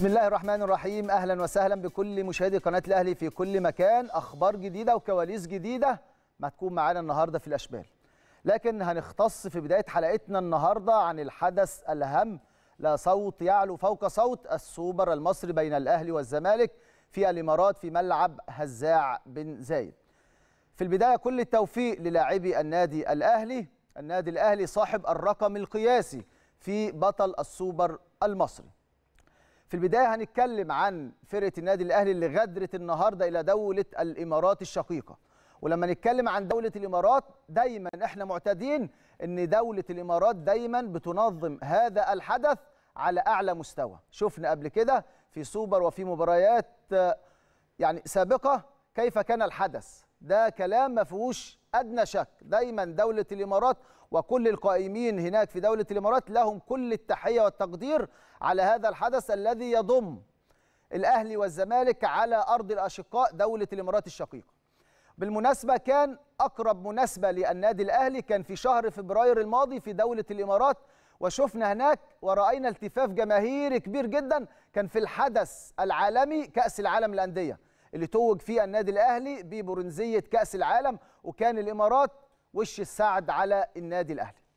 بسم الله الرحمن الرحيم اهلا وسهلا بكل مشاهدي قناه الاهلي في كل مكان اخبار جديده وكواليس جديده ما تكون معانا النهارده في الاشبال لكن هنختص في بدايه حلقتنا النهارده عن الحدث الاهم لا صوت يعلو فوق صوت السوبر المصري بين الاهلي والزمالك في الامارات في ملعب هزاع بن زايد في البدايه كل التوفيق للاعبي النادي الاهلي النادي الاهلي صاحب الرقم القياسي في بطل السوبر المصري في البدايه هنتكلم عن فرقه النادي الاهلي اللي غدرت النهارده الى دوله الامارات الشقيقه ولما نتكلم عن دوله الامارات دايما احنا معتادين ان دوله الامارات دايما بتنظم هذا الحدث على اعلى مستوى شفنا قبل كده في سوبر وفي مباريات يعني سابقه كيف كان الحدث ده كلام ما فيهوش ادنى شك دايما دوله الامارات وكل القائمين هناك في دوله الامارات لهم كل التحيه والتقدير على هذا الحدث الذي يضم الاهلي والزمالك على ارض الاشقاء دوله الامارات الشقيقه بالمناسبه كان اقرب مناسبه للنادي الاهلي كان في شهر فبراير الماضي في دوله الامارات وشفنا هناك ورأينا التفاف جماهيري كبير جدا كان في الحدث العالمي كأس العالم للأندية اللي توج فيها النادي الاهلي ببرونزيه كاس العالم وكان الامارات وش السعد على النادي الاهلي